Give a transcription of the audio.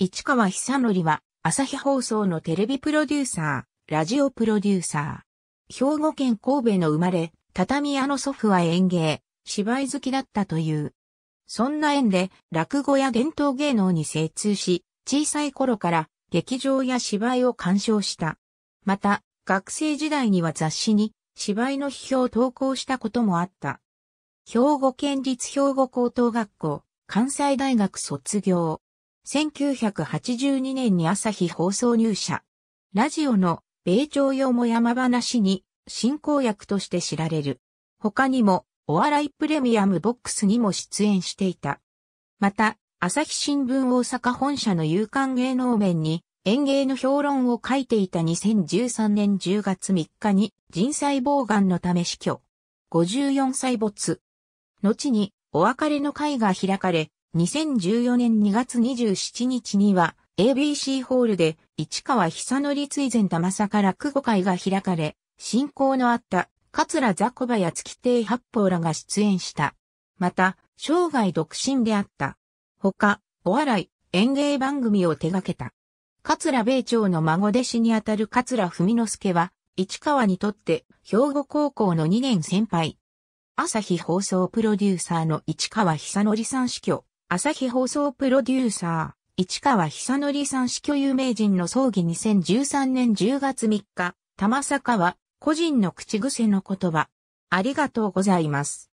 市川久則は、朝日放送のテレビプロデューサー、ラジオプロデューサー。兵庫県神戸の生まれ、畳屋の祖父は演芸、芝居好きだったという。そんな縁で、落語や伝統芸能に精通し、小さい頃から劇場や芝居を鑑賞した。また、学生時代には雑誌に芝居の批評を投稿したこともあった。兵庫県立兵庫高等学校、関西大学卒業。1982年に朝日放送入社。ラジオの米朝用も山話に進行役として知られる。他にも、お笑いプレミアムボックスにも出演していた。また、朝日新聞大阪本社の有刊芸能面に演芸の評論を書いていた2013年10月3日に人細胞癌のため死去。54歳没。後にお別れの会が開かれ、2014年2月27日には ABC ホールで市川久則追善玉坂落語会が開かれ、進行のあった桂雑小林月亭八方らが出演した。また、生涯独身であった。他、お笑い、演芸番組を手掛けた。桂米朝の孫弟子にあたる桂文之助は、市川にとって兵庫高校の2年先輩。朝日放送プロデューサーの市川久則さん死去。朝日放送プロデューサー、市川久則さん死去有名人の葬儀2013年10月3日、玉坂は、個人の口癖の言葉。ありがとうございます。